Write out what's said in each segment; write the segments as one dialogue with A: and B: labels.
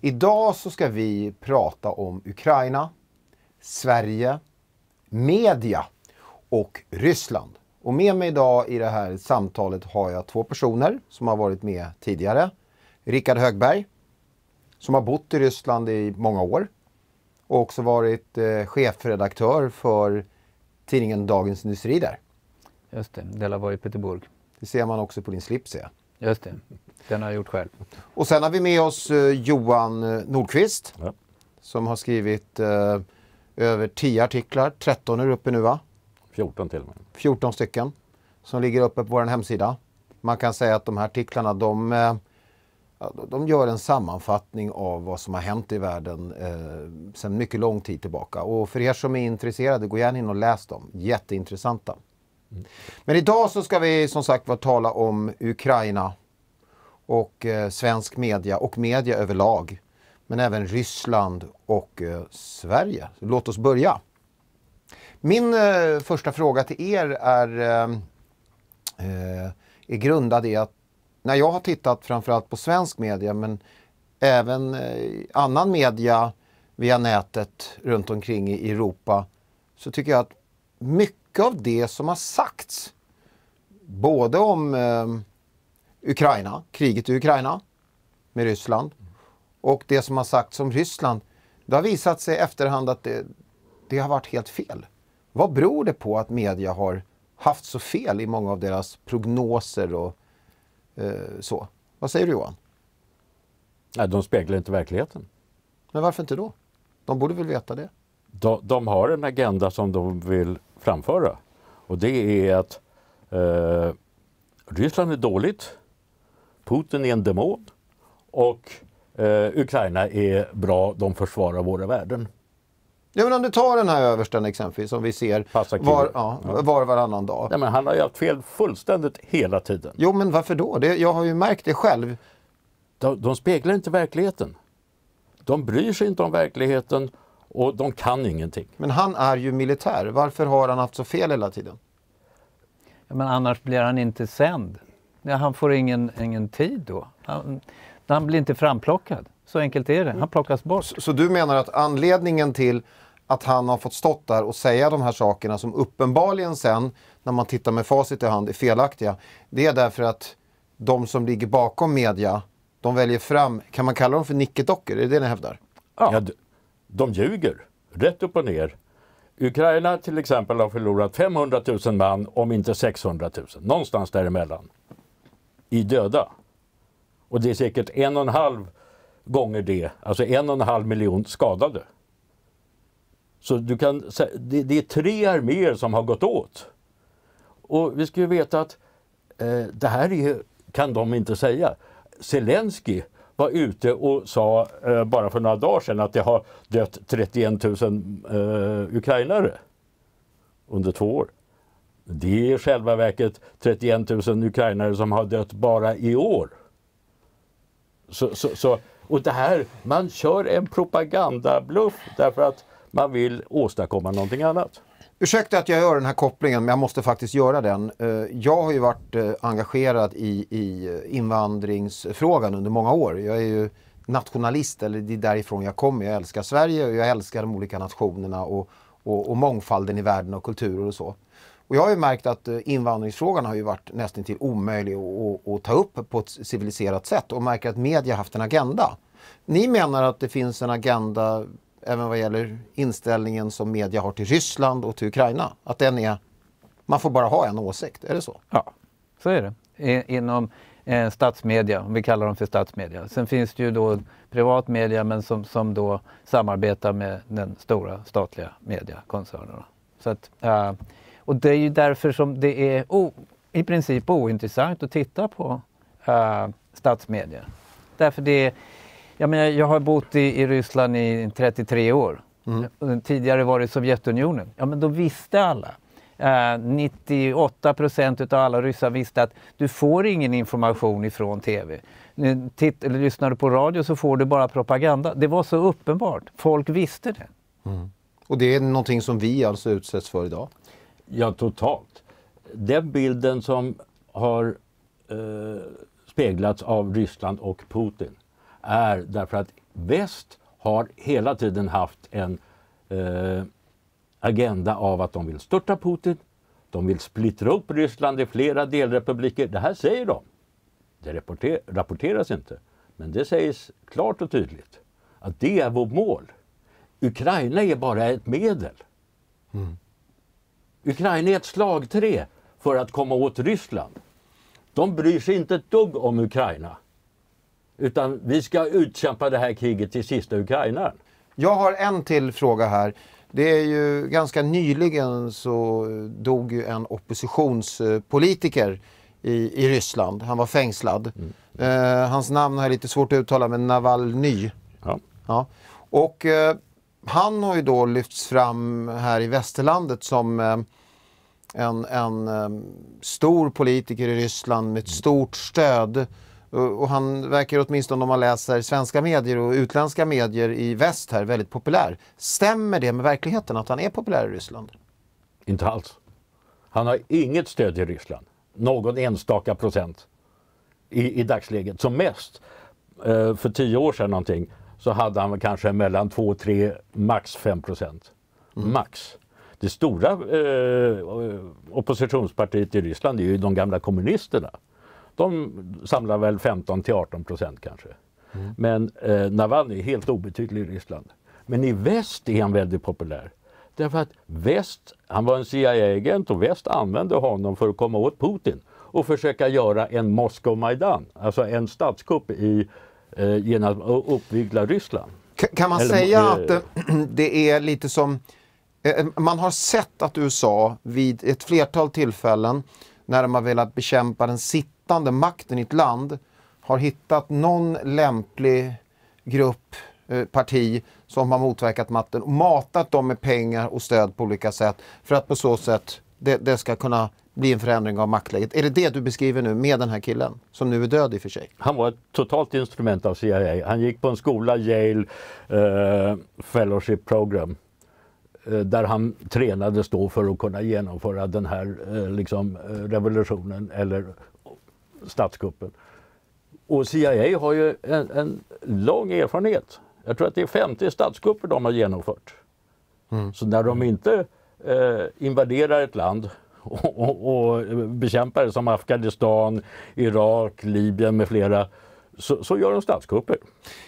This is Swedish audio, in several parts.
A: Idag så ska vi prata om Ukraina, Sverige, media och Ryssland. Och med mig idag i det här samtalet har jag två personer som har varit med tidigare. Rickard Högberg, som har bott i Ryssland i många år och också varit eh, chefredaktör för tidningen Dagens Industri där. Just det, Delavoye Peterburg. Det ser man också på din slips. Ja. Just det, den har jag gjort själv. Och sen har vi med oss eh, Johan eh, Nordqvist ja. som har skrivit eh, över 10 artiklar, 13 är uppe nu va? 14 till och med. 14 stycken som ligger uppe på vår hemsida. Man kan säga att de här artiklarna de, de gör en sammanfattning av vad som har hänt i världen eh, sedan mycket lång tid tillbaka. Och för er som är intresserade, gå gärna in och läs dem. Jätteintressanta. Men idag så ska vi som sagt var tala om Ukraina och eh, svensk media och media överlag. Men även Ryssland och eh, Sverige. låt oss börja. Min eh, första fråga till er är, eh, eh, är grundad i att när jag har tittat framförallt på svensk media men även eh, annan media via nätet runt omkring i Europa så tycker jag att mycket mycket av det som har sagts, både om eh, Ukraina, kriget i Ukraina med Ryssland och det som har sagts om Ryssland, det har visat sig i efterhand att det, det har varit helt fel. Vad beror det på att media har haft så fel i många av deras prognoser och eh, så? Vad säger du Johan?
B: Nej, de speglar inte verkligheten.
A: Men varför inte då? De borde väl veta det?
B: De, de, har en agenda som de vill framföra. Och det är att eh, Ryssland är dåligt, Putin är en demon och eh, Ukraina är bra, de försvarar våra värden. Ja, men om du tar den här översten exempelvis som vi ser var, ja, var och varannan dag. Nej, men han har ju haft fel fullständigt hela tiden. Jo, men varför då? Det, jag har ju märkt det själv. De, de speglar inte verkligheten. De bryr sig inte om verkligheten och de kan ingenting. Men han är ju militär. Varför har
A: han haft så fel hela tiden? Ja, men annars blir han inte sänd. Ja, han får ingen, ingen tid då. Han, han blir inte framplockad. Så enkelt är det. Han plockas bort. Så, så, du menar att anledningen till att han har fått stått där och säga de här sakerna som uppenbarligen sen, när man tittar med facit i hand, är felaktiga. Det är därför att de som ligger bakom media, de väljer fram, kan man kalla dem för nickedockor? Är det det ni hävdar?
B: Ja de ljuger, rätt upp och ner. Ukraina till exempel har förlorat 500 000 man, om inte 600 000. Någonstans däremellan. I döda. Och det är säkert en och en halv gånger det, alltså en och en halv miljon skadade. Så du kan, det, är tre arméer som har gått åt. Och vi ska ju veta att eh, det här är, kan de inte säga. Zelensky var ute och sa eh, bara för några dagar sedan att det har dött 31 000 eh, ukrainare under två år. Det är i själva verket 31 000 ukrainare som har dött bara i år. Så, så, så, och det här, man kör en propagandabluff därför att man vill åstadkomma någonting annat. Ursäkta att
A: jag gör den här kopplingen, men jag måste faktiskt göra den. Eh, jag har ju varit eh, engagerad i, i invandringsfrågan under många år. Jag är ju nationalist, eller det är därifrån jag kommer. Jag älskar Sverige och jag älskar de olika nationerna och, och, och mångfalden i världen och kulturer och så. Och jag har ju märkt att eh, invandringsfrågan har ju varit nästan till omöjlig att, att ta upp på ett civiliserat sätt och märker att media haft en agenda. Ni menar att det finns en agenda även vad gäller inställningen som media har till Ryssland och till Ukraina. Att den är, man får bara ha en åsikt, är det så? Ja, så är det. Inom
C: eh, statsmedia, om vi kallar dem för statsmedia. Sen finns det ju då privat media men som, som då samarbetar med den stora statliga mediekoncernen. eh, och det är ju därför som det är o, i princip ointressant att titta på eh, statsmedia. Därför det är Ja, men jag har bott i, i Ryssland i 33 år. Mm. Tidigare var det Sovjetunionen. Ja, men då visste alla. Eh, 98 procent av alla ryssar visste att du får ingen information ifrån TV. Titt, eller lyssnar du på radio så får du bara propaganda. Det var så
B: uppenbart. Folk visste det. Mm. Och det är någonting som vi alltså utsätts för idag? Ja, totalt. Den bilden som har eh, speglats av Ryssland och Putin är därför att väst har hela tiden haft en eh, agenda av att de vill störta Putin, de vill splittra upp Ryssland i flera delrepubliker. Det här säger de. Det rapporteras inte. Men det sägs klart och tydligt att det är vårt mål. Ukraina är bara ett medel. Mm. Ukraina är ett slagträ för att komma åt Ryssland. De bryr sig inte ett dugg om Ukraina. Utan vi ska utkämpa det här kriget till sista ukrainaren. Jag har en till fråga här. Det är ju ganska nyligen så
A: dog ju en oppositionspolitiker i, i Ryssland. Han var fängslad. Mm. Eh, hans namn har jag lite svårt att uttala men Navalny. Ja. ja. Och eh, han har ju då lyfts fram här i västerlandet som eh, en, en eh, stor politiker i Ryssland med ett stort stöd. Och han verkar åtminstone om man läser svenska medier och utländska medier i väst här väldigt populär. Stämmer det med verkligheten att han är populär i Ryssland?
B: Inte alls. Han har inget stöd i Ryssland. Någon enstaka procent i, i dagsläget. Som mest, eh, för tio år sedan någonting, så hade han kanske mellan 2 och 3, max 5 procent. Mm. Max. Det stora eh, oppositionspartiet i Ryssland är ju de gamla kommunisterna. De samlar väl 15 till 18 procent kanske. Mm. Men eh, Navalny är helt obetydlig i Ryssland. Men i väst är han väldigt populär. Därför att väst, han var en CIA-agent och väst använde honom för att komma åt Putin och försöka göra en Moskva-Majdan, alltså en statskupp i, eh, genom att uppvigla Ryssland. Kan, kan man Eller, säga eh, att eh, det är lite som eh, eh, man har sett att USA
A: vid ett flertal tillfällen när de har velat bekämpa den sittande sittande makten i ett land har hittat någon lämplig grupp, eh, parti som har motverkat makten och matat dem med pengar och stöd på olika sätt för att på så sätt det, det ska kunna bli en förändring av maktläget. Är det det du beskriver nu med den här killen, som nu
B: är död i och för sig? Han var ett totalt instrument av CIA. Han gick på en skola, Yale eh, Fellowship Program, eh, där han tränades då för att kunna genomföra den här eh, liksom, eh, revolutionen eller statskuppen. Och CIA har ju en, en lång erfarenhet. Jag tror att det är 50 statskupper de har genomfört. Mm. Så när de inte eh, invaderar ett land och, och, och bekämpar det som Afghanistan, Irak, Libyen med flera så, så, gör de statskupper.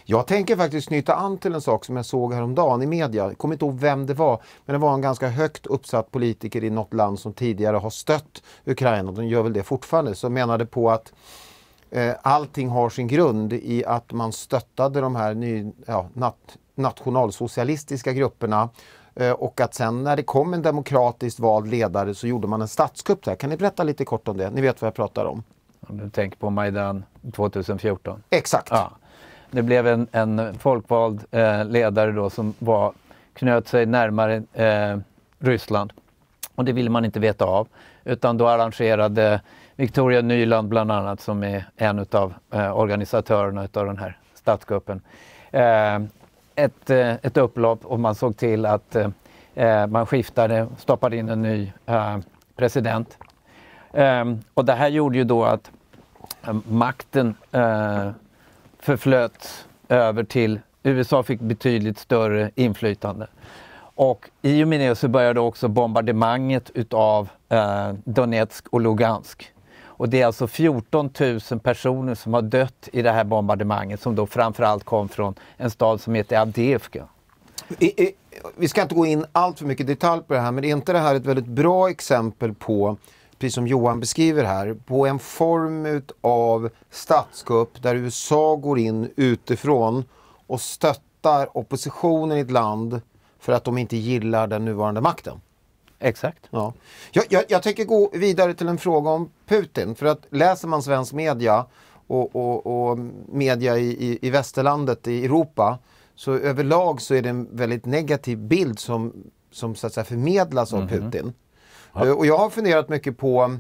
B: Jag tänker faktiskt knyta an till en sak
A: som jag såg häromdagen i media. Jag kommer inte ihåg vem det var, men det var en ganska högt uppsatt politiker i något land som tidigare har stött Ukraina, och de gör väl det fortfarande, som menade på att eh, allting har sin grund i att man stöttade de här ny, ja, nat nationalsocialistiska grupperna eh, och att sen när det kom en demokratiskt vald ledare så gjorde man en statskupp. Där. Kan ni berätta lite kort om det? Ni vet vad jag pratar om. Om du tänker på Majdan
C: 2014. Exakt. Ja. Det blev en, en folkvald eh, ledare då som var, knöt sig närmare eh, Ryssland. Och det ville man inte veta av. Utan då arrangerade Victoria Nyland bland annat som är en av eh, organisatörerna av den här statskuppen. Eh, ett, eh, ett upplopp och man såg till att eh, eh, man skiftade, stoppade in en ny eh, president. och det här gjorde ju då att Eh, makten eh, förflöt över till USA fick betydligt större inflytande. Och i och med det så började också bombardemanget utav eh, Donetsk och Lugansk. Och det är alltså 14 000 personer som har dött i det här bombardemanget som då framförallt kom från en stad som heter Avdiivka.
A: Vi ska inte gå in allt för mycket detalj på det här men är inte det här ett väldigt bra exempel på precis som Johan beskriver här, på en form av statskupp där USA går in utifrån och stöttar oppositionen i ett land för att de inte gillar den nuvarande makten. Exakt. Ja. Jag, jag, jag tänker gå vidare till en fråga om Putin. För att läser man svensk media och, och, och media i, i, i västerlandet, i Europa, så överlag så är det en väldigt negativ bild som, som så att säga förmedlas av mm -hmm. Putin. Eh, och jag har funderat mycket på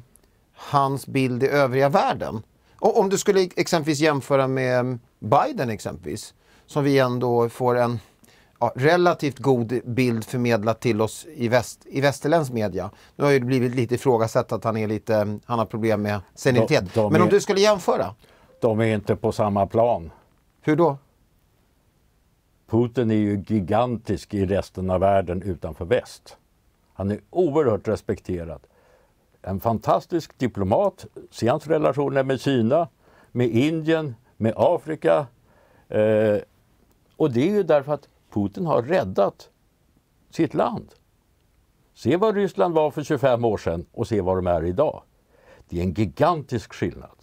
A: hans bild i övriga världen. Och om du skulle exempelvis jämföra med Biden exempelvis, som vi ändå får en ja, relativt god bild förmedlat till oss i, väst, i västerländsk media. Nu har ju det blivit lite ifrågasatt att han, är lite, han har problem med senilitet. De, de Men om är, du skulle jämföra?
B: De är inte på samma plan. Hur då? Putin är ju gigantisk i resten av världen utanför väst. Han är oerhört respekterad. En fantastisk diplomat. Se hans relationer med Kina, med Indien, med Afrika. Eh, och det är ju därför att Putin har räddat sitt land. Se vad Ryssland var för 25 år sedan och se vad de är idag. Det är en gigantisk skillnad.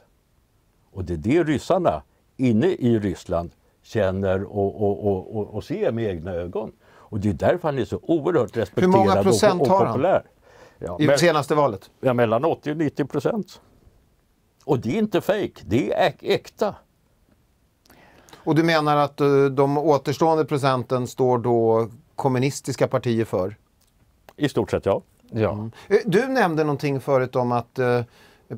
B: Och det är det ryssarna inne i Ryssland känner och, och, och, och, och ser med egna ögon. Och det är därför han är så oerhört respekterad Hur många procent och, och har populär. Ja, I det senaste valet? Ja, mellan 80 och 90 procent. Och det är inte fejk, det är
A: äk äkta. Och du menar att uh, de återstående procenten står då kommunistiska partier för? I stort sett ja. ja. Mm. Eh, du nämnde någonting förut om att uh,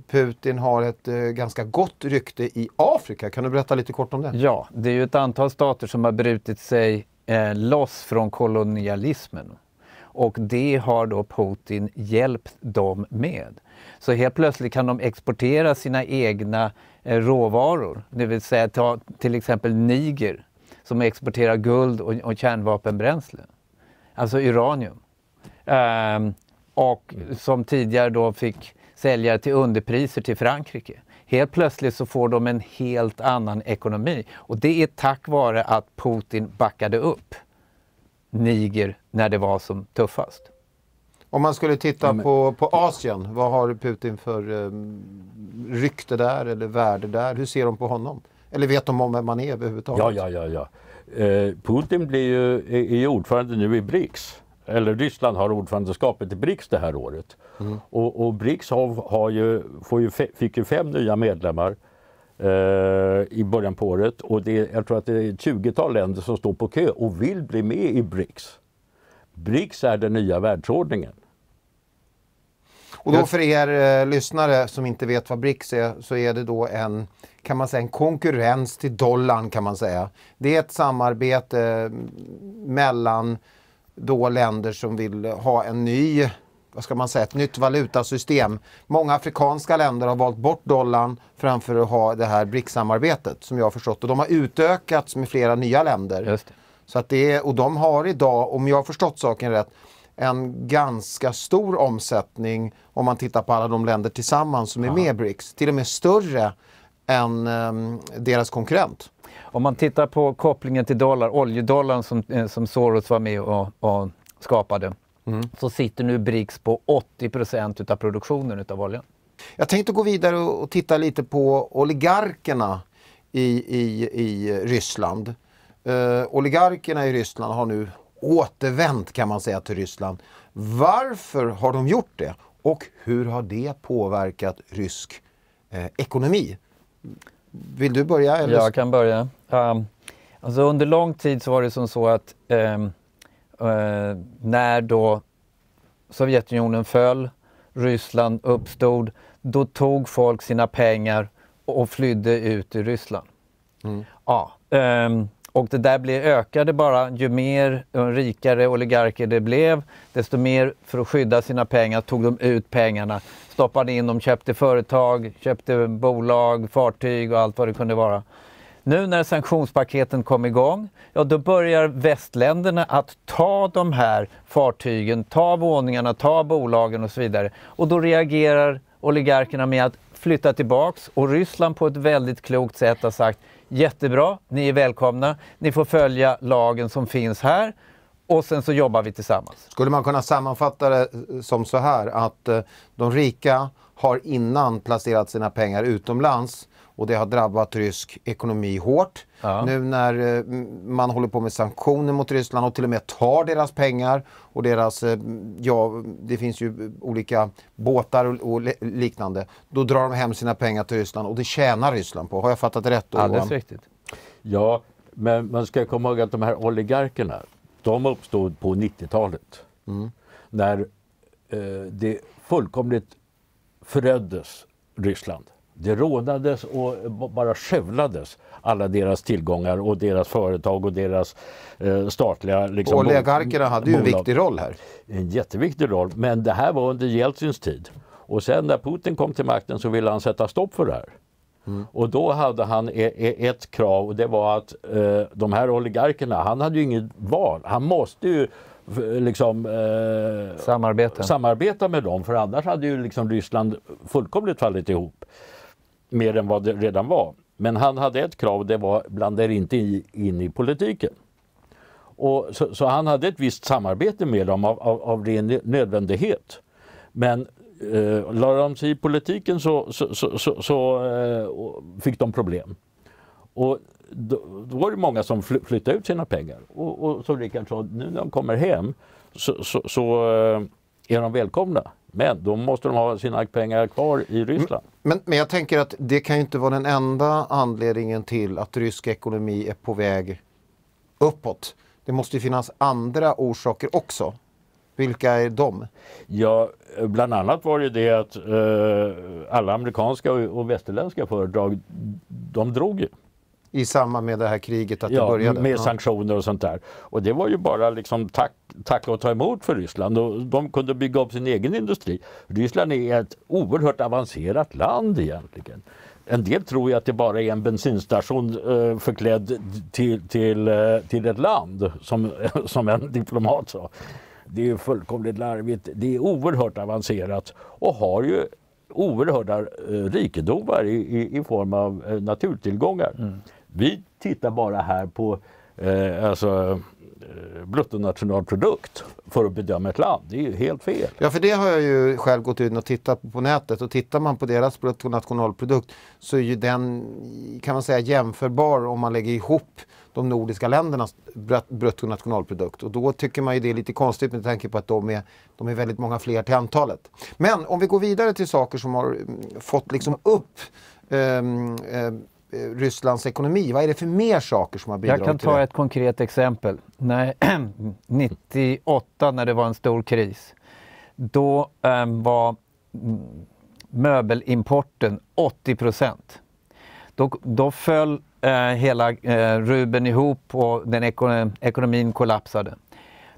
A: Putin har ett eh, ganska gott rykte i Afrika. Kan du berätta lite kort om det? Ja,
C: det är ju ett antal stater som har brutit sig eh, loss från kolonialismen. Och det har då Putin hjälpt dem med. Så helt plötsligt kan de exportera sina egna eh, råvaror, det vill säga ta till exempel Niger som exporterar guld och, och kärnvapenbränsle, alltså uranium. Eh, och som tidigare då fick sälja till underpriser till Frankrike. Helt plötsligt så får de en helt annan ekonomi och det är tack vare att Putin backade upp Niger när det var som tuffast.
A: Om man skulle titta på, på Asien, vad har Putin för um, rykte där eller värde där? Hur ser de på honom? Eller vet de om vem man är överhuvudtaget? Ja,
B: ja, ja. ja. Eh, Putin blir ju, är, är ordförande nu i BRICS eller Ryssland har ordförandeskapet i BRICS det här året. Mm. Och, och, BRICS har, har ju, ju, fick ju fem nya medlemmar eh, i början på året och det jag tror att det är ett 20-tal länder som står på kö och vill bli med i BRICS. BRICS är den nya världsordningen. Och då för
A: er eh, lyssnare som inte vet vad BRICS är så är det då en, kan man säga, en konkurrens till dollarn kan man säga. Det är ett samarbete mm, mellan då länder som vill ha en ny, vad ska man säga, ett nytt valutasystem. Många afrikanska länder har valt bort dollarn framför att ha det här BRICS-samarbetet som jag har förstått. Och de har utökats med flera nya länder. Så att det är, och de har idag, om jag har förstått saken rätt, en ganska stor omsättning om man tittar på alla de länder tillsammans som är Aha. med i BRICS. Till och med större än ehm, deras konkurrent. Om man tittar på kopplingen till dollar, oljedollarn som, eh,
C: som Soros var med och, och skapade, mm. så sitter nu BRICS på 80
A: procent utav produktionen utav oljan. Jag tänkte gå vidare och, titta lite på oligarkerna i, i, i Ryssland. Uh, oligarkerna i Ryssland har nu återvänt kan man säga till Ryssland. Varför har de gjort det och hur har det påverkat rysk eh, ekonomi? Vill du börja? Eller? Jag kan börja. Um, alltså under lång tid så var det som så att
C: um, uh, när då Sovjetunionen föll, Ryssland uppstod, då tog folk sina pengar och flydde ut ur Ryssland. Mm. Ja, um, och det där blev, ökade bara ju mer eh, rikare oligarker det blev, desto mer för att skydda sina pengar tog de ut pengarna, stoppade in dem, köpte företag, köpte bolag, fartyg och allt vad det kunde vara. Nu när sanktionspaketen kom igång, ja då börjar västländerna att ta de här fartygen, ta våningarna, ta bolagen och så vidare. Och då reagerar oligarkerna med att flytta tillbaks och Ryssland på ett väldigt klokt sätt har sagt Jättebra, ni är välkomna. Ni får följa lagen som finns
A: här och sen så jobbar vi tillsammans. Skulle man kunna sammanfatta det som så här att eh, de rika har innan placerat sina pengar utomlands och det har drabbat rysk ekonomi hårt. Ja. Nu när eh, man håller på med sanktioner mot Ryssland och till och med tar deras pengar och deras, eh, ja det finns ju olika båtar och liknande. Då drar de hem sina pengar till Ryssland och det tjänar Ryssland på. Har jag fattat rätt
B: då? Alldeles riktigt. Ja, men man ska komma ihåg att de här oligarkerna, de uppstod på 90-talet. Mm. När eh, det fullkomligt föröddes Ryssland. Det rånades och bara skövlades alla deras tillgångar och deras företag och deras eh, statliga... Liksom, Oligarkerna hade ju en viktig roll här. En jätteviktig roll, men det här var under Jeltsins tid. Och sen när Putin kom till makten så ville han sätta stopp för det här. Mm. Och då hade han e-, e-, ett krav och det var att eh, de här oligarkerna, han hade ju inget val. Han måste ju liksom, eh, samarbeta. samarbeta med dem. För annars hade ju liksom Ryssland fullkomligt fallit ihop. Mer än vad det redan var. Men han hade ett krav, det var blanda er inte in i politiken. Och så, så, han hade ett visst samarbete med dem av, av, av ren nödvändighet. Men eh, lade de sig i politiken så, så, så eh, fick de problem. Och då, då var det många som fly, flyttade ut sina pengar. Och, och som Rickard sa, nu när de kommer hem så, så, så eh, är de välkomna. Men då måste de ha sina pengar kvar i mm, Ryssland.
A: Men, men jag tänker att det kan ju inte vara den enda anledningen till att rysk ekonomi är på väg uppåt. Det måste ju
B: finnas andra orsaker också. Vilka är de? Ja, bland annat var det det att eh, alla amerikanska och, och västerländska företag, de drog ju. I samband med det här kriget, att ja, det började? med ja. sanktioner och sånt där. Och det var ju bara liksom tack, tacka och ta emot för Ryssland och de kunde bygga upp sin egen industri. Ryssland är ett oerhört avancerat land egentligen. En del tror ju att det bara är en bensinstation eh, förklädd till, till, eh, till ett land, som, som en diplomat sa. Det är fullkomligt larvigt. Det är oerhört avancerat och har ju oerhörda eh, rikedomar i, i, i, form av naturtillgångar. Mm. Vi tittar bara här på eh, alltså, eh, bruttonationalprodukt för att bedöma ett land. Det är ju helt fel. Ja, för det har jag ju själv
A: gått in och tittat på på nätet och tittar man på deras bruttonationalprodukt så är ju den, kan man säga, jämförbar om man lägger ihop de nordiska ländernas bruttonationalprodukt. Och då tycker man ju det är lite konstigt med tanke på att de är, de är väldigt många fler till antalet. Men om vi går vidare till saker som har mm, fått liksom upp Um, um, Eh, Rysslands ekonomi? Vad är det för mer saker som har bidragit till det? Jag kan ta ett
C: konkret exempel. När, 98 när det var en stor kris, då eh, var möbelimporten 80 procent. Då, då föll eh, hela eh, rubeln ihop och den ekon ekonomin kollapsade.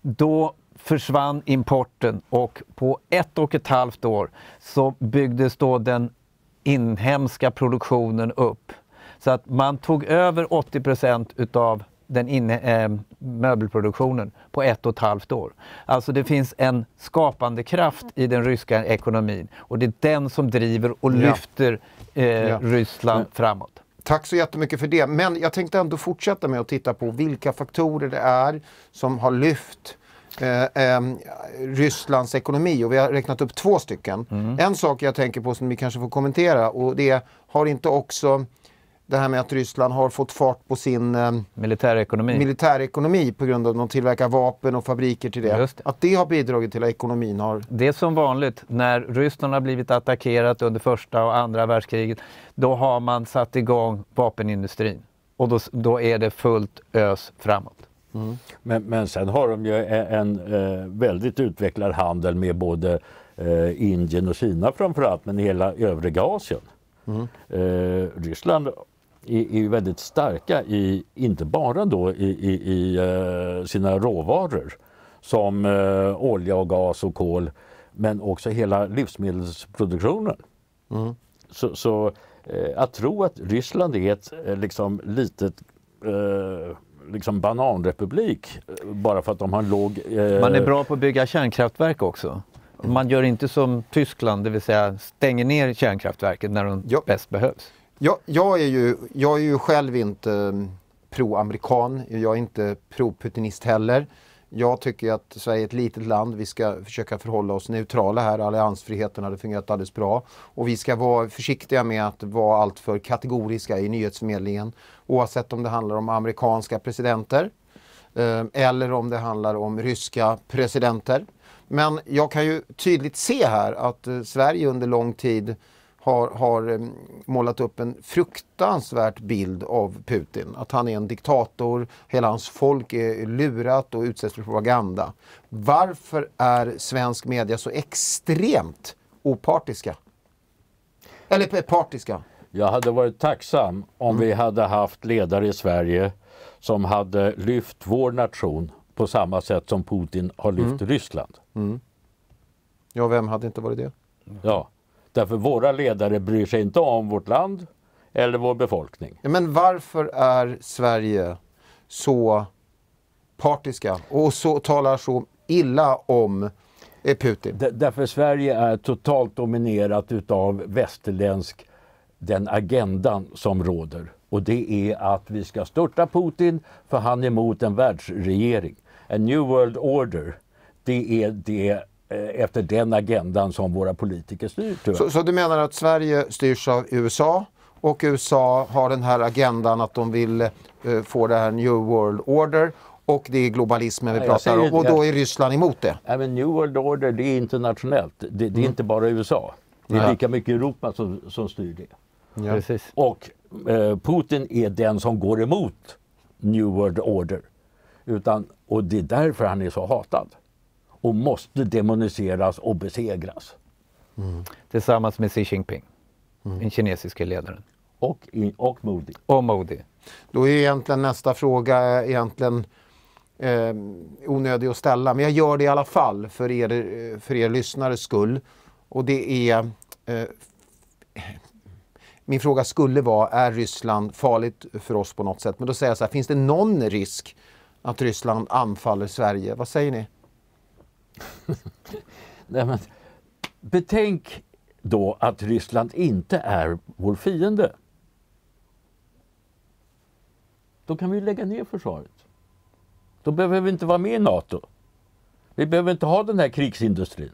C: Då försvann importen och på ett och ett halvt år så byggdes då den inhemska produktionen upp. Så att man tog över 80 procent utav den inne, eh, möbelproduktionen på ett och ett halvt år. Alltså det finns en skapande kraft i den ryska ekonomin och det är den som driver och lyfter eh, ja. Ryssland ja. Mm. framåt.
A: Tack så jättemycket för det. Men jag tänkte ändå fortsätta med att titta på vilka faktorer det är som har lyft Eh, eh, Rysslands ekonomi och vi har räknat upp två stycken. Mm. En sak jag tänker på som vi kanske får kommentera och det är, har inte också det här med att Ryssland har fått fart på sin eh, militärekonomi. militärekonomi på grund av att de tillverkar vapen och fabriker till det. det. Att det har bidragit till att ekonomin har...
C: Det är som vanligt, när Ryssland har blivit attackerat under första och andra världskriget, då har man satt igång vapenindustrin. Och då, då är det fullt ös framåt. Mm.
B: Men, men sen har de ju en, en, eh, en väldigt utvecklad handel med både eh, Indien och Kina framförallt, men hela övriga Asien. Mm. Eh, Ryssland är, väldigt starka, i, inte bara då i, i, i eh, sina råvaror som eh, olja och gas och kol, men också hela livsmedelsproduktionen. Mm. Så, så, eh, att tro att Ryssland är ett liksom, litet liksom bananrepublik bara för att de har en låg... Man är
C: bra på att bygga kärnkraftverk också. Man gör inte som Tyskland, det vill säga stänger ner kärnkraftverken när de ja. bäst behövs.
A: Jag, jag, är ju, jag är ju själv inte eh, pro-amerikan. Jag är inte pro-putinist heller. Jag tycker att Sverige är ett litet land. Vi ska försöka förhålla oss neutrala här. Alliansfriheten hade fungerat alldeles bra. Och vi ska vara försiktiga med att vara alltför kategoriska i nyhetsförmedlingen. Oavsett om det handlar om amerikanska presidenter eh, eller om det handlar om ryska presidenter. Men jag kan ju tydligt se här att eh, Sverige under lång tid har, har eh, målat upp en fruktansvärt bild av Putin. Att han är en diktator, hela hans folk är lurat och utsätts för propaganda. Varför är svensk media så extremt opartiska?
B: Eller partiska? Jag hade varit tacksam om mm. vi hade haft ledare i Sverige som hade lyft vår nation på samma sätt som Putin har lyft mm. Ryssland.
A: Mm. Ja, vem hade inte varit det?
B: Ja. Därför våra ledare bryr sig inte om vårt land eller vår befolkning. Men varför är Sverige så partiska och så, talar så illa om eh, Putin? D därför Sverige är totalt dominerat utav västerländsk, den agendan som råder. Och det är att vi ska störta Putin för han är emot en världsregering. En New World Order, det är det Eh, efter den agendan som våra politiker styr. Så, så,
A: du menar att Sverige styrs av USA och USA har den här agendan att de vill eh, få det här New World Order och det är globalismen vi ja, pratar säger, om och då är Ryssland emot det.
B: Ja, New World Order det är internationellt, det, det är mm. inte bara USA. Det är ja. lika mycket Europa som, som styr det. Ja. Precis. Och eh, Putin är den som går emot New World Order. Utan, och det är därför han är så hatad och måste demoniseras och besegras. Mm. Tillsammans med Xi Jinping, mm. den kinesiske ledaren. Och, och Modi.
A: Och Modi. Då är egentligen nästa fråga eh, egentligen eh, onödig att ställa, men jag gör det i alla fall för er, eh, för er lyssnares skull. Och det är... Eh, min fråga skulle vara, är Ryssland farligt för oss på något sätt? Men då säger jag så här, finns det någon risk att Ryssland anfaller
B: Sverige? Vad säger ni? Nej, men, betänk då att Ryssland inte är vår fiende. Då kan vi lägga ner försvaret. Då behöver vi inte vara med i NATO. Vi behöver inte ha den här krigsindustrin.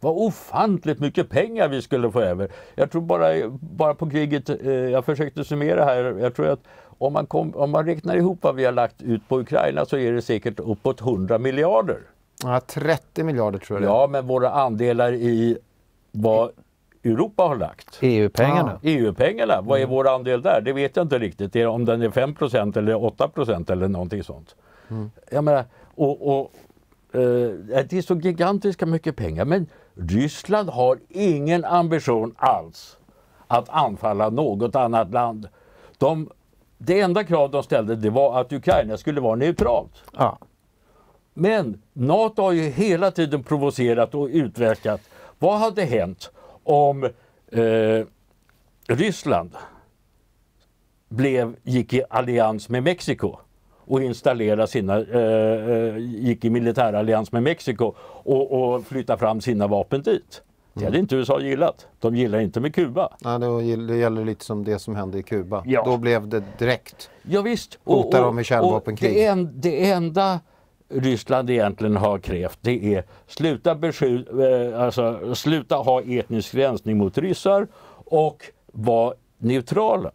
B: Vad ofantligt mycket pengar vi skulle få över. Jag tror bara, bara på kriget, eh, jag försökte summera här, jag tror att om man, kom, om man räknar ihop vad vi har lagt ut på Ukraina så är det säkert uppåt 100 miljarder.
A: Ja, 30 miljarder tror
B: jag Ja, men våra andelar i vad Europa har lagt. EU-pengarna. Ah. EU-pengarna, vad är mm. vår andel där? Det vet jag inte riktigt, om den är 5 eller 8 eller någonting sånt. Mm. Jag menar, och, och eh, det är så gigantiska mycket pengar. Men Ryssland har ingen ambition alls att anfalla något annat land. De, det enda krav de ställde det var att Ukraina skulle vara neutralt. Ja. Men NATO har ju hela tiden provocerat och utverkat. Vad hade hänt om eh, Ryssland blev, gick i allians med Mexiko och installerade sina, eh, eh gick i militärallians med Mexiko och, och flyttade fram sina vapen dit. Det hade mm. inte USA gillat. De gillar inte med Kuba. Nej, det gäller lite som det som hände i Kuba. Ja. Då blev det direkt. Ja, visst. Hotar och, och, de med kärnvapenkrig. Och det, en, det enda Ryssland egentligen har krävt det är sluta, eh, alltså, sluta ha etnisk rensning mot ryssar och vara neutrala.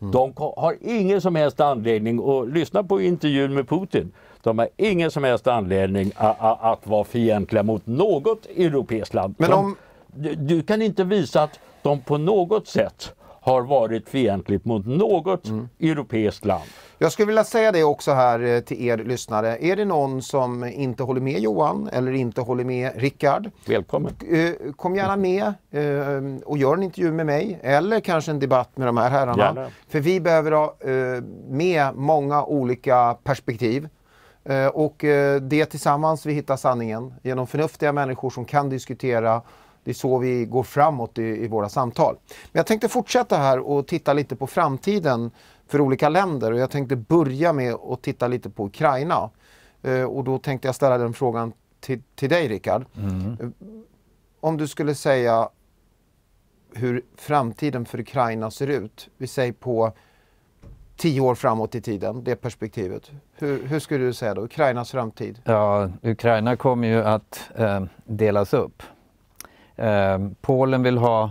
B: Mm. De har ingen som helst anledning, att, lyssna på intervjun med Putin, de har ingen som helst anledning att vara fientliga mot något europeiskt land. Men om... du, du kan inte visa att de på något sätt har varit fientligt mot något mm. europeiskt land. Jag skulle vilja säga det också här eh, till er lyssnare. Är
A: det någon som inte håller med Johan eller inte håller med Rickard? Välkommen! Eh, kom gärna med eh, och gör en intervju med mig eller kanske en debatt med de här herrarna. Gärna. För vi behöver ha med många olika perspektiv. Och det tillsammans vi hittar sanningen genom förnuftiga människor som kan diskutera det är så vi går framåt i, i, våra samtal. Men jag tänkte fortsätta här och titta lite på framtiden för olika länder och jag tänkte börja med att titta lite på Ukraina. Eh, och då tänkte jag ställa den frågan till, till dig Rickard. Mm. Om du skulle säga hur framtiden för Ukraina ser ut, vi säger på tio år framåt i tiden, det perspektivet. Hur, hur skulle du säga då, Ukrainas framtid?
C: Ja, Ukraina kommer ju att eh, delas upp. Ehm, Polen vill ha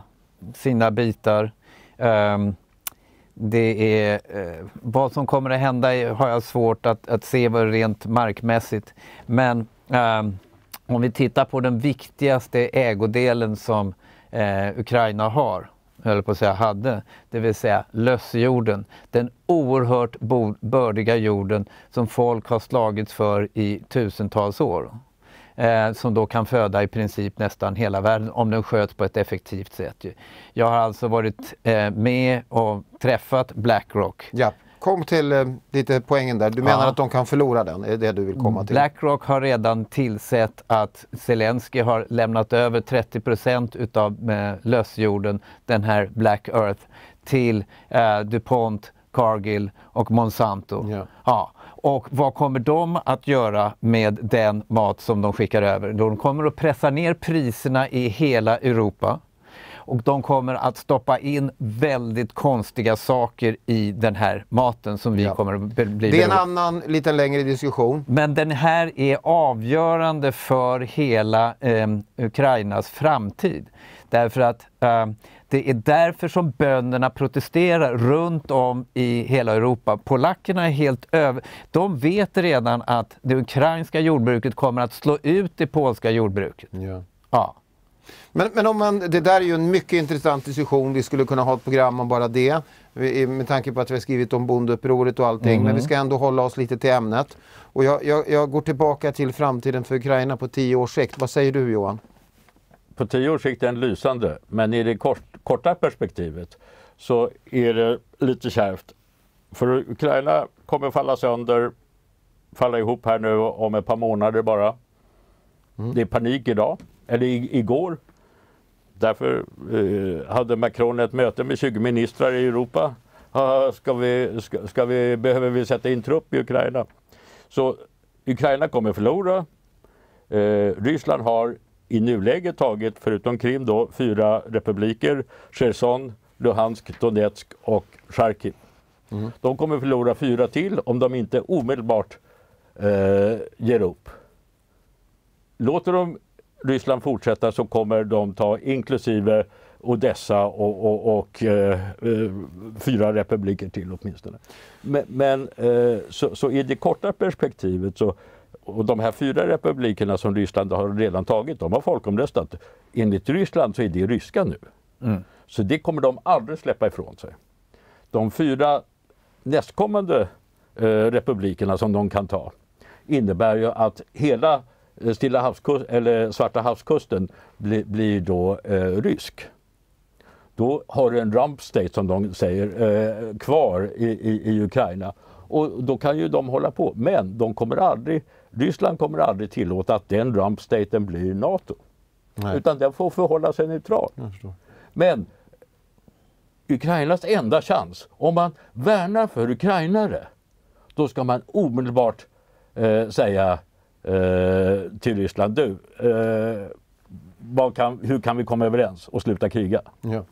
C: sina bitar. Ehm, det är, eh, vad som kommer att hända har jag svårt att, att se rent markmässigt. Men ehm, om vi tittar på den viktigaste ägodelen som eh, Ukraina har, höll på att säga hade, det vill säga lössjorden. Den oerhört bördiga jorden som folk har slagits för i tusentals år eh, som då kan föda i princip nästan hela världen om den sköts på ett effektivt sätt. Jag har alltså varit eh, med och träffat
A: Blackrock. Ja. Kom till eh, lite poängen där. Du menar ja. att de kan förlora den? Är det du vill komma till?
C: Blackrock har redan tillsett att Zelensky har lämnat över 30 utav eh, lösjorden, den här Black Earth, till eh, DuPont, Cargill och Monsanto. Ja. ja. Och vad kommer de att göra med den mat som de skickar över? De kommer att pressa ner priserna i hela Europa och de kommer att stoppa in väldigt konstiga saker i den här maten som vi ja. kommer att bli... Det är en
A: annan lite längre diskussion. Men
C: den här är avgörande för hela eh, Ukrainas framtid. Därför att eh, det är därför som bönderna protesterar runt om i hela Europa. Polackerna är helt över... De vet redan att det
A: ukrainska jordbruket kommer att slå ut det polska jordbruket. Ja. ja. Men, men om man, det där är ju en mycket intressant diskussion. Vi skulle kunna ha ett program om bara det. Vi, med tanke på att vi har skrivit om bondeupproret och allting. Mm. Men vi ska ändå hålla oss lite till ämnet. Och jag, jag, jag
B: går tillbaka till framtiden för Ukraina på tio års
A: sikt. Vad säger du Johan? på tio
B: års sikt är den lysande, men i det kort, korta perspektivet så är det lite kärvt. För Ukraina kommer falla sönder, falla ihop här nu om ett par månader bara. Mm. Det är panik idag, eller i, igår. Därför eh, hade Macron ett möte med 20 ministrar i Europa. ska vi, ska, ska vi, behöver vi sätta in trupp i Ukraina? Så Ukraina kommer förlora. Eh, Ryssland har i nuläget tagit, förutom Krim då, fyra republiker, Cherson, Luhansk, Donetsk och Charkiv. Mm. De kommer förlora fyra till om de inte omedelbart eh, ger upp. Låter de Ryssland fortsätta så kommer de ta inklusive Odessa och, och, och eh, eh fyra republiker till åtminstone. Men, men eh, så, så, i det korta perspektivet så och de här fyra republikerna som Ryssland har redan tagit, de har folkomröstat. Enligt Ryssland så är det ryska nu. Mm. Så det kommer de aldrig släppa ifrån sig. De fyra nästkommande eh, republikerna som de kan ta innebär ju att hela eh, Stilla havskust, eller Svarta havskusten bli, blir då eh, rysk. Då har du en rump state som de säger eh, kvar i, i, i Ukraina och då kan ju de hålla på. Men de kommer aldrig, Ryssland kommer aldrig tillåta att den rumpstaten blir NATO. Nej. Utan den får förhålla sig neutral. Men Ukrainas enda chans, om man värnar för ukrainare, då ska man omedelbart eh, säga eh, till Ryssland, du, eh, kan, hur kan vi komma överens och sluta kriga? Ja.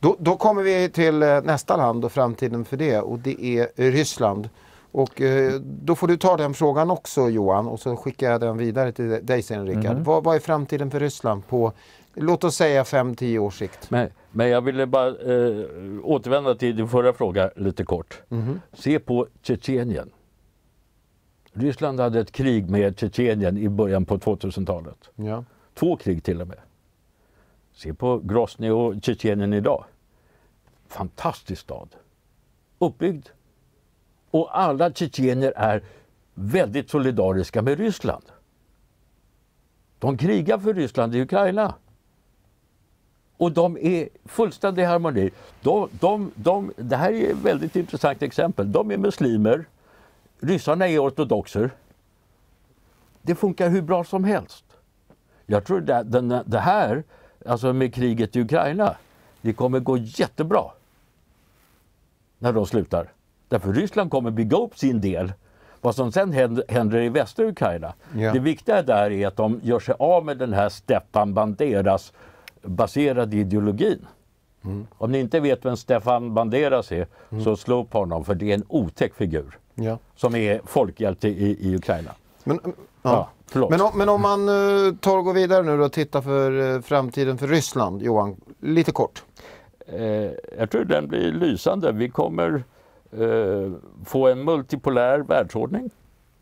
B: Då, då, kommer vi till eh, nästa land och framtiden
A: för det och det är Ryssland. Och eh, då får du ta den frågan också Johan och så skickar jag den vidare till dig sen Rickard. Mm. Vad, vad, är framtiden för Ryssland på, låt oss
B: säga 5-10 års sikt? Men, men, jag ville bara eh, återvända till din förra fråga lite kort. Mm. Se på Tjetjenien. Ryssland hade ett krig med Tjetjenien i början på 2000-talet. Ja. Två krig till och med. Se på Grozny och Tjetjenien idag. Fantastisk stad. Uppbyggd. Och alla tjetjener är väldigt solidariska med Ryssland. De krigar för Ryssland i Ukraina. Och de är fullständig harmoni. De, de, de, det här är ett väldigt intressant exempel. De är muslimer. Ryssarna är ortodoxer. Det funkar hur bra som helst. Jag tror att den, det här, alltså med kriget i Ukraina, det kommer gå jättebra när de slutar. Därför Ryssland kommer bygga upp sin del. Vad som sen händer i västra Ukraina. Ja. Det viktiga där är att de gör sig av med den här Stefan Banderas baserade ideologin. Mm. Om ni inte vet vem Stefan Banderas är, mm. så slå upp honom för det är en otäck figur. Ja. Som är folkhjälte i, i Ukraina.
A: Men, ja. Förlåt. Men, om, men om man uh, tar och går vidare nu och tittar för uh, framtiden för
B: Ryssland, Johan, lite kort. Uh, jag tror den blir lysande. Vi kommer få en multipolär världsordning.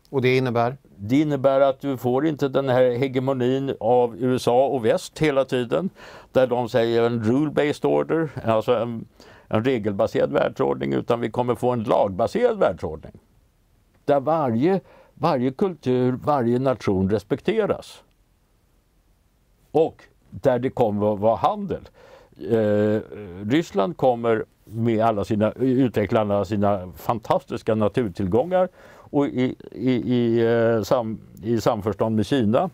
B: Och det innebär? Det innebär att du får inte den här hegemonin av USA och väst hela tiden. Där de säger en rule-based order, alltså en, en regelbaserad världsordning, utan vi kommer få en lagbaserad världsordning. Där varje varje kultur, varje nation respekteras. Och där det kommer att vara handel. Eh, Ryssland kommer med alla sina, utveckla alla sina fantastiska naturtillgångar och i, i, i, eh, sam, i samförstånd med Kina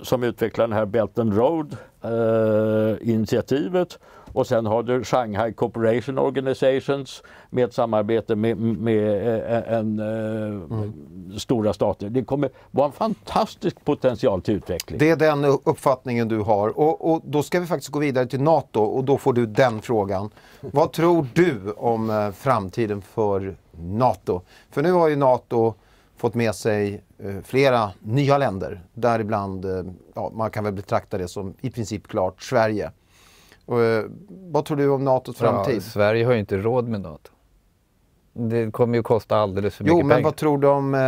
B: som utvecklar det här Belt and Road eh, initiativet och sen har du Shanghai Cooperation Organizations med ett samarbete med, med eh, en, en eh, mm. stora stater. Det kommer vara en fantastisk potential till utveckling. Det är den uppfattningen du har. Och, och då ska vi faktiskt
A: gå vidare till NATO och då får du den frågan. Vad tror du om eh, framtiden för NATO? För nu har ju NATO fått med sig flera nya länder, däribland, ja, man kan väl betrakta det som i princip klart Sverige. Och, eh, vad tror du om NATOs framtid? Ja,
C: Sverige har ju inte råd med NATO. Det kommer ju kosta alldeles för jo, mycket pengar. Jo, men vad
A: tror du om eh,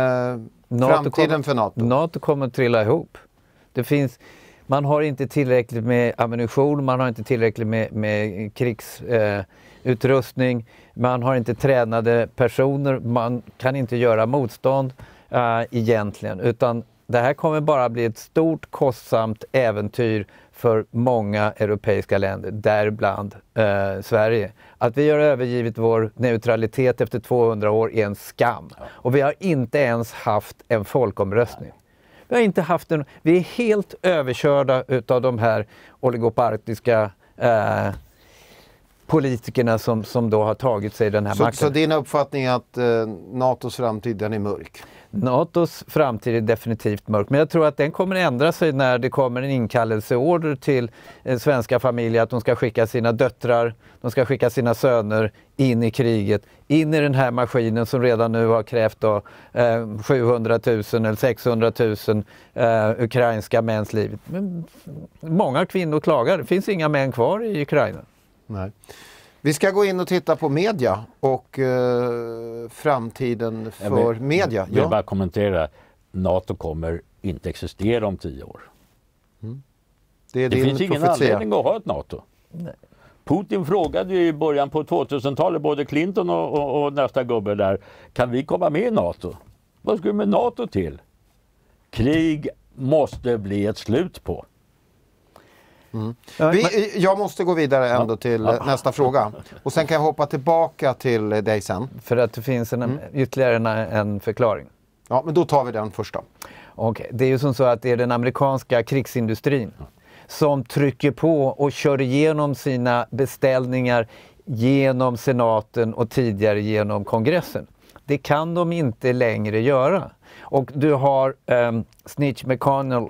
A: framtiden
C: kommer, för NATO? NATO kommer att trilla ihop. Det finns, man har inte tillräckligt med ammunition, man har inte tillräckligt med, med krigsutrustning, eh, man har inte tränade personer, man kan inte göra motstånd eh, egentligen. Utan det här kommer bara bli ett stort kostsamt äventyr för många europeiska länder, däribland eh, Sverige. Att vi har övergivit vår neutralitet efter 200 år är en skam. Och vi har inte ens haft en folkomröstning. Vi har inte haft en... Vi är helt överkörda utav de här oligopartiska eh, politikerna som, som då har tagit sig den här så, makten. Så din uppfattning är att
A: eh, NATOs framtid, den är mörk? NATOs framtid är definitivt
C: mörk, men jag tror att den kommer ändra sig när det kommer en inkallelseorder till eh, svenska familjer att de ska skicka sina döttrar, de ska skicka sina söner in i kriget, in i den här maskinen som redan nu har krävt då, eh, 700 000 eller 600 000 eh, ukrainska mäns liv. Men många kvinnor klagar, det finns inga
A: män kvar i Ukraina. Nej. Vi ska gå in och titta på media och eh, framtiden för jag vill, media. Jag vill ja. bara
B: kommentera. NATO kommer inte existera om tio år. Mm. Det, är det finns ingen profetia. anledning att ha ett NATO. Nej. Putin frågade ju i början på 2000-talet både Clinton och, och, och, nästa gubbe där, kan vi komma med i NATO? Vad ska vi med NATO till? Krig måste bli ett slut på.
A: Mm. Vi, jag måste gå vidare ändå till ja. nästa fråga. Och sen kan jag hoppa tillbaka till dig sen. För att det finns en, mm. ytterligare en, en förklaring. Ja, men då tar vi den första.
C: Okay. Det är ju som så att det är den amerikanska krigsindustrin som trycker på och kör igenom sina beställningar genom senaten och tidigare genom kongressen. Det kan de inte längre göra. Och du har um, Snitch McConnell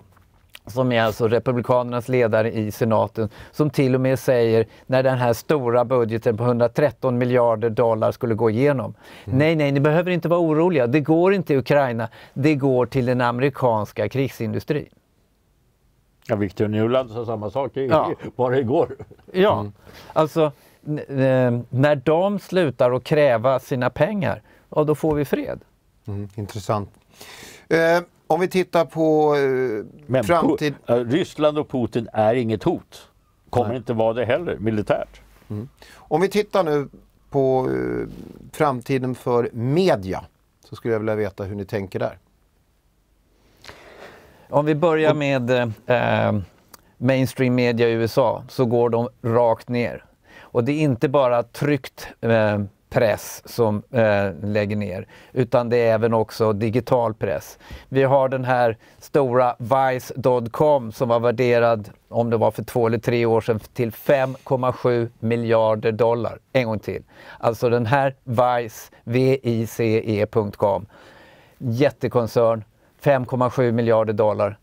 C: som är alltså Republikanernas ledare i senaten, som till och med säger när den här stora budgeten på 113 miljarder dollar skulle gå igenom. Mm. Nej, nej, ni behöver inte vara oroliga. Det går inte till Ukraina. Det går till den amerikanska krigsindustrin.
B: Ja, Victor Nuland sa samma sak ja. bara igår.
C: Ja, mm. alltså när de slutar att kräva sina pengar, ja då får vi fred. Mm, intressant.
B: Eh, om vi tittar på eh, framtid... P Ryssland och Putin är inget hot. Kommer Nej. inte vara det heller, militärt. Mm. Om vi tittar nu på eh,
A: framtiden för media så skulle jag vilja veta hur ni tänker där.
C: Om vi börjar med eh, eh, mainstream media i USA så går de rakt ner. Och det är inte bara tryckt eh, press som eh, lägger ner, utan det är även också digital press. Vi har den här stora Vice.com som var värderad, om det var för två eller tre år sedan, till 5,7 miljarder dollar. En gång till. Alltså den här Vice, V-I-C-E.com, jättekoncern, 5,7 miljarder dollar.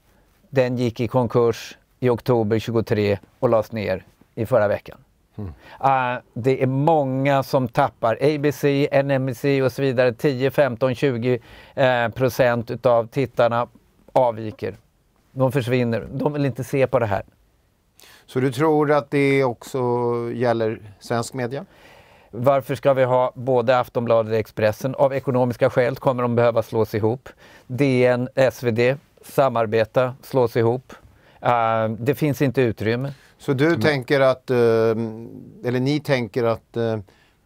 C: Den gick i konkurs i oktober 23 och lades ner i förra veckan. Mm. Uh, det är många som tappar ABC, NMC och så vidare. 10, 15, 20 uh, procent utav tittarna
A: avviker.
C: De försvinner. De vill inte se på det här.
B: Så
A: du tror att det också gäller svensk media? Varför ska vi ha både Aftonbladet
C: och Expressen? Av ekonomiska skäl kommer de behöva slås ihop. DN, SvD,
A: samarbeta, slås ihop. Uh, det finns inte utrymme. Så du Men. tänker att, eh, eller ni tänker att eh,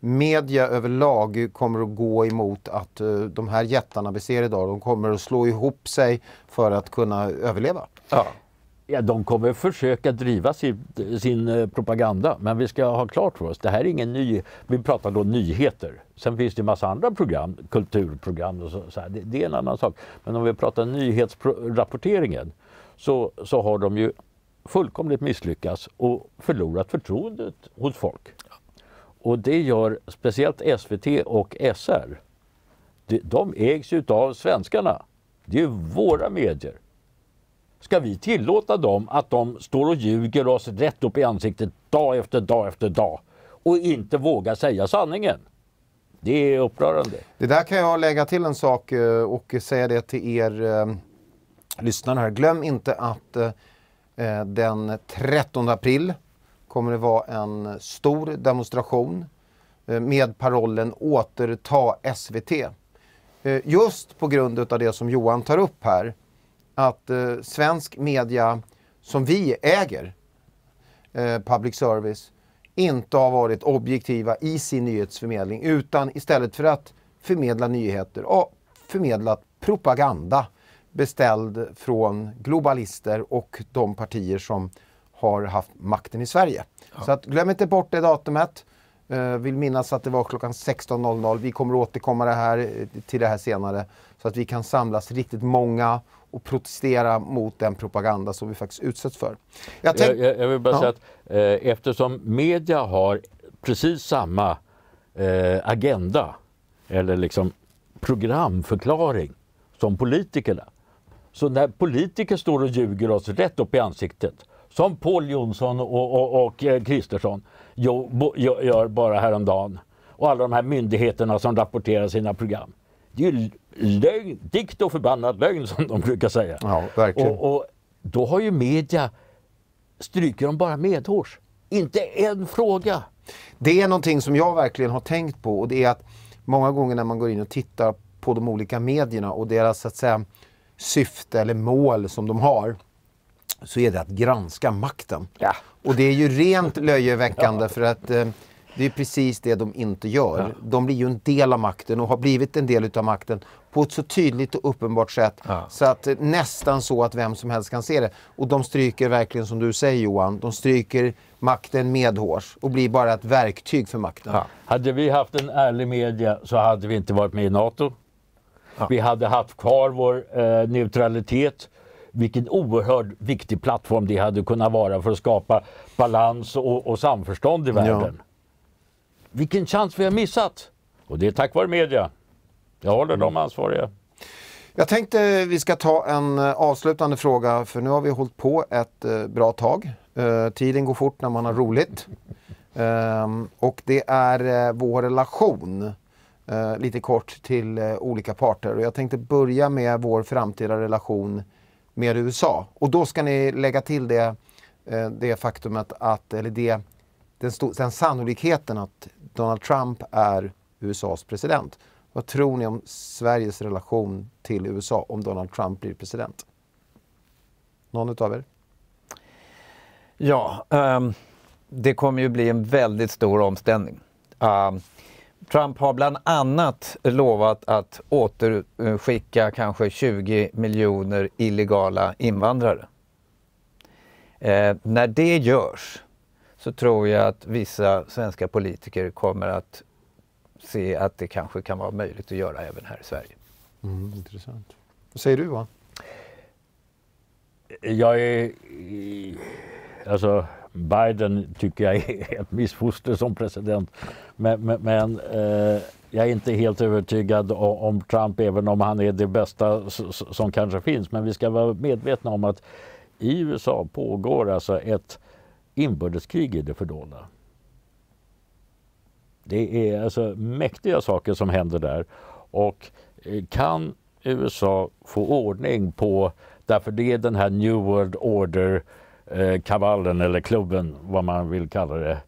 A: media överlag kommer att gå emot att eh, de här jättarna vi ser idag, de kommer att slå ihop sig för
B: att kunna överleva? Ja. Ja, de kommer försöka driva sin, sin, propaganda, men vi ska ha klart för oss, det här är ingen ny... Vi pratar då nyheter. Sen finns det en massa andra program, kulturprogram och så, så det, det, är en annan sak. Men om vi pratar nyhetsrapporteringen så, så har de ju fullkomligt misslyckats och förlorat förtroendet hos folk. Och det gör speciellt SVT och SR. De ägs utav svenskarna. Det är våra medier. Ska vi tillåta dem att de står och ljuger oss rätt upp i ansiktet dag efter dag efter dag och inte vågar säga sanningen? Det är upprörande.
A: Det där kan jag lägga till en sak eh, och säga det till er eh, lyssnare här. Glöm inte att eh, Eh, den 13 april kommer det vara en stor demonstration eh, med parollen Återta SVT. Eh, just på grund av det som Johan tar upp här, att svensk media som vi äger, public service, inte har varit objektiva i sin nyhetsförmedling utan istället för att förmedla nyheter och förmedlat propaganda beställd från globalister och de partier som har haft makten i Sverige. Ja. Så att, glöm inte bort det datumet. Uh, vill minnas att det var klockan 16.00. Vi kommer återkomma det här, eh, till det här senare så att vi kan samlas riktigt många och protestera mot den propaganda som vi faktiskt utsätts för. Jag, tänk... jag, jag
B: vill bara ja. säga att eh, eftersom media har precis samma eh, agenda eller liksom programförklaring som politikerna så när politiker står och ljuger oss rätt upp i ansiktet, som Paul Jonsson och, och, och eh, Kristersson gör bara häromdagen, och alla de här myndigheterna som rapporterar sina program. Det är ju lögn, dikt och förbannad lögn som de brukar säga. Ja, verkligen. Och, och då har ju media, stryker de bara medhårs.
A: Inte en fråga. Det är någonting som jag verkligen har tänkt på och det är att många gånger när man går in och tittar på de olika medierna och deras så att säga syfte eller mål som de har så är det att granska makten. Ja. Och det är ju rent löjeväckande ja. för att eh, det är precis det de inte gör. Ja. De blir ju en del av makten och har blivit en del av makten på ett så tydligt och uppenbart sätt så att eh, nästan så att vem som helst kan se det. Och de stryker verkligen som du säger Johan, de stryker makten medhårs och blir bara ett verktyg för makten.
B: Hade vi haft en ärlig media så hade vi inte varit med i NATO. Ja. Vi hade haft kvar vår eh, neutralitet. Vilken oerhört viktig plattform det hade kunnat vara för att skapa balans och, och samförstånd i världen. Ja. Vilken chans vi har missat! Och det är tack vare media. Jag håller mm. dem ansvariga.
A: Jag tänkte vi ska ta en eh, avslutande fråga för nu har vi hållit på ett eh, bra tag. Eh, tiden går fort när man har roligt. Ehm, och det är vår relation eh, lite kort till eh, olika parter. Och jag tänkte börja med vår framtida relation med USA. Och då ska ni lägga till det, eh, det faktumet att, eller det, den, den sannolikheten att Donald Trump är USAs president. Vad tror ni om Sveriges relation till USA om Donald Trump blir president? Någon utav er? Ja, um,
C: det kommer ju bli en väldigt stor omställning. Um, Trump har bland annat lovat att återskicka kanske 20 miljoner illegala invandrare. Eh, när det görs så tror jag att vissa svenska politiker kommer att se att det kanske
B: kan vara möjligt att göra även här i Sverige.
A: Mm, intressant. Vad säger du, va?
B: Jag är... Alltså, Biden tycker jag är ett missfoster som president. Men, men, men eh, jag är inte helt övertygad om Trump, även om han är det bästa som kanske finns. Men vi ska vara medvetna om att i USA pågår alltså ett inbördeskrig i det fördolda. Det är alltså mäktiga saker som händer där. Och eh, kan USA få ordning på, därför det är den här New World Order Eh, kavallen eller klubben, vad man vill kalla det,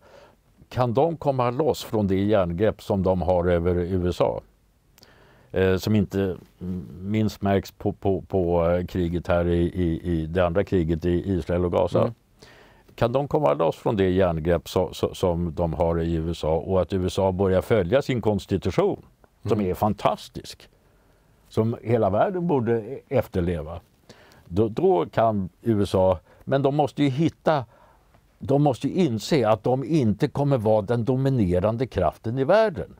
B: kan de komma loss från det järngrepp som de har över USA? Eh, som inte minst märks på, på, på eh, kriget här i, i, i, det andra kriget i Israel och Gaza. Mm. Kan de komma loss från det järngrepp så, så, som de har i USA och att USA börjar följa sin konstitution som mm. är fantastisk, som hela världen borde e-, efterleva. Då, då kan USA men de måste ju hitta de måste ju inse att de inte kommer vara den dominerande kraften i världen.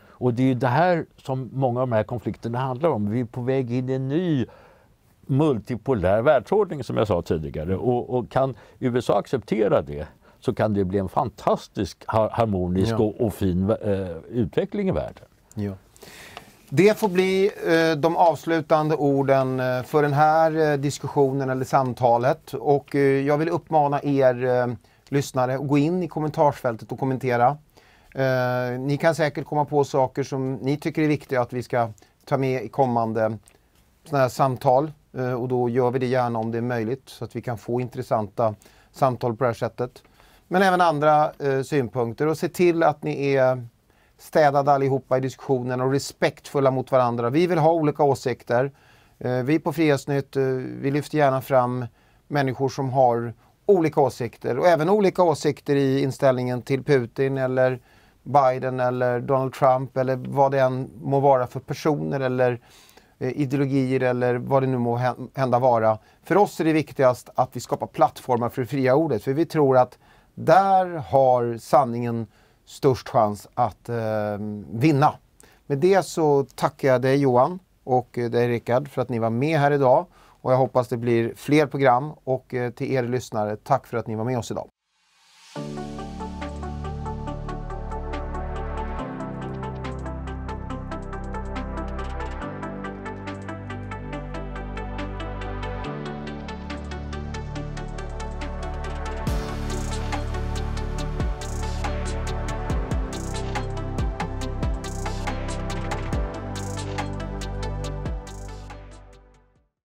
B: Och det är det här som många av de här konflikterna handlar om. Vi är på väg in i en ny multipolär världsordning som jag sa tidigare. Och, och kan USA acceptera det så kan det bli en fantastisk harmonisk ja. och, och, fin eh, utveckling i världen. Ja.
A: Det får bli eh, de avslutande orden eh, för den här eh, diskussionen eller samtalet. Och eh, jag vill uppmana er eh, lyssnare att gå in i kommentarsfältet och kommentera. ni kan säkert komma på saker som ni tycker är viktiga att vi ska ta med i kommande såna här samtal. och då gör vi det gärna om det är möjligt så att vi kan få intressanta samtal på det här sättet. Men även andra synpunkter och se till att ni är städade allihopa i diskussionen och respektfulla mot varandra. Vi vill ha olika åsikter. Eh, vi på Frihetsnytt, eh, vi lyfter gärna fram människor som har olika åsikter och även olika åsikter i inställningen till Putin eller Biden eller Donald Trump eller vad det än må vara för personer eller eh, ideologier eller vad det nu må hända vara. För oss är det viktigast att vi skapar plattformar för det fria ordet för vi tror att där har sanningen störst chans att eh, vinna. Med det så tackar jag dig Johan och eh, dig Rickard för att ni var med här idag. Och jag hoppas det blir fler program och eh, till er lyssnare, tack för att ni var med oss idag.